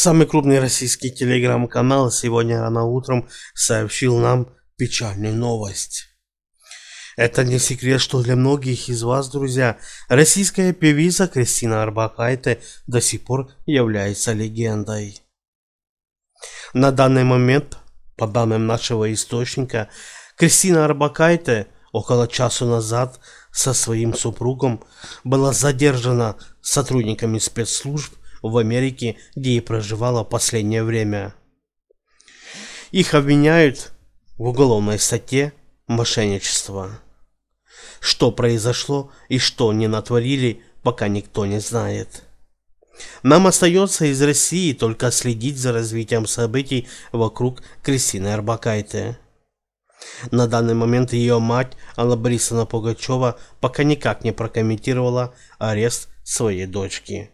Самый крупный российский телеграм-канал сегодня рано утром сообщил нам печальную новость. Это не секрет, что для многих из вас, друзья, российская певица Кристина Арбакайте до сих пор является легендой. На данный момент, по данным нашего источника, Кристина Арбакайте около часа назад со своим супругом была задержана сотрудниками спецслужб в Америке, где и проживала последнее время. Их обвиняют в уголовной статье мошенничество. Что произошло и что не натворили, пока никто не знает. Нам остается из России только следить за развитием событий вокруг Кристины Арбакайте. На данный момент ее мать Алла Борисовна Пугачева пока никак не прокомментировала арест своей дочки.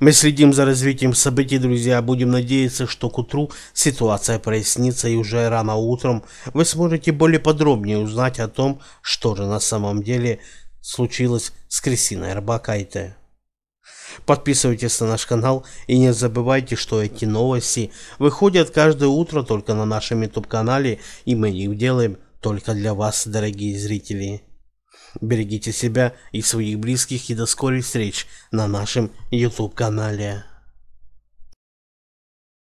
Мы следим за развитием событий, друзья. Будем надеяться, что к утру ситуация прояснится и уже рано утром вы сможете более подробнее узнать о том, что же на самом деле случилось с Кристиной Арбакайте. Подписывайтесь на наш канал и не забывайте, что эти новости выходят каждое утро только на нашем YouTube канале и мы их делаем только для вас, дорогие зрители. Берегите себя и своих близких и до скорой встреч на нашем YouTube-канале.